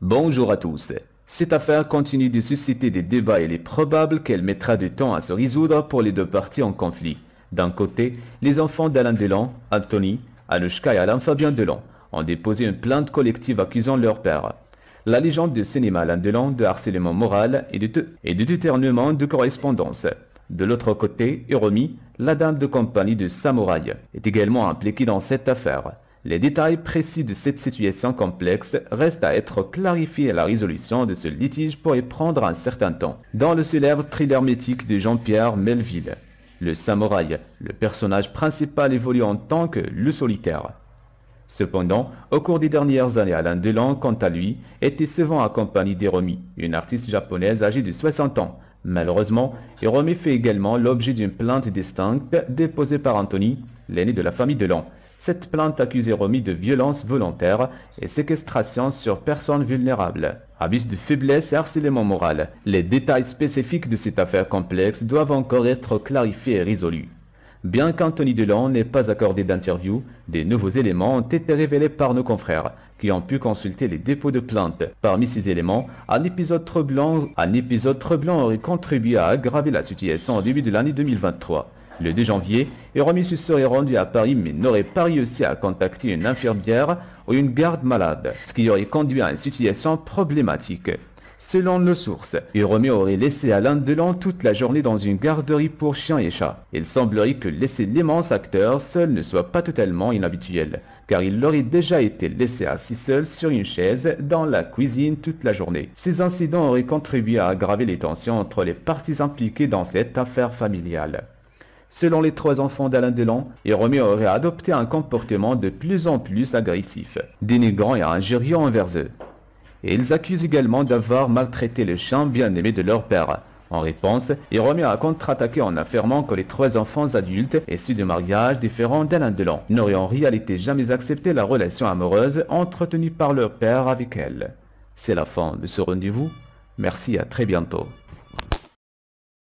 Bonjour à tous. Cette affaire continue de susciter des débats et il est probable qu'elle mettra du temps à se résoudre pour les deux parties en conflit. D'un côté, les enfants d'Alain Delon, Anthony, Anushka et Alain Fabien Delon ont déposé une plainte collective accusant leur père. La légende du cinéma Alain Delon de harcèlement moral et de, et de déternement de correspondance. De l'autre côté, Hiromi, la dame de compagnie de Samouraï, est également impliquée dans cette affaire. Les détails précis de cette situation complexe restent à être clarifiés à la résolution de ce litige pourrait prendre un certain temps. Dans le célèbre thriller mythique de Jean-Pierre Melville, le samouraï, le personnage principal évolue en tant que le solitaire. Cependant, au cours des dernières années, Alain Delon, quant à lui, était souvent accompagné d'Hiromi, une artiste japonaise âgée de 60 ans. Malheureusement, Hiromi fait également l'objet d'une plainte distincte déposée par Anthony, l'aîné de la famille Delon cette plainte accusait Romy de violence volontaire et séquestration sur personnes vulnérables, abus de faiblesse et harcèlement moral. Les détails spécifiques de cette affaire complexe doivent encore être clarifiés et résolus. Bien qu'Anthony Delon n'ait pas accordé d'interview, des nouveaux éléments ont été révélés par nos confrères, qui ont pu consulter les dépôts de plainte. Parmi ces éléments, un épisode troublant, un épisode aurait contribué à aggraver la situation au début de l'année 2023. Le 2 janvier, se serait rendu à Paris mais n'aurait pas réussi à contacter une infirmière ou une garde malade, ce qui aurait conduit à une situation problématique. Selon nos sources, Euromé aurait laissé Alain Delon toute la journée dans une garderie pour chiens et chats. Il semblerait que laisser l'immense acteur seul ne soit pas totalement inhabituel, car il aurait déjà été laissé assis seul sur une chaise dans la cuisine toute la journée. Ces incidents auraient contribué à aggraver les tensions entre les parties impliquées dans cette affaire familiale selon les trois enfants d'Alain Delon, Remy aurait adopté un comportement de plus en plus agressif, dénigrant et injuriant envers eux. Et ils accusent également d'avoir maltraité le chien bien-aimé de leur père. En réponse, Jérôme a contre-attaqué en affirmant que les trois enfants adultes issus de mariages différents d'Alain Delon n'auraient en réalité jamais accepté la relation amoureuse entretenue par leur père avec elle. C'est la fin de ce rendez-vous. Merci à très bientôt.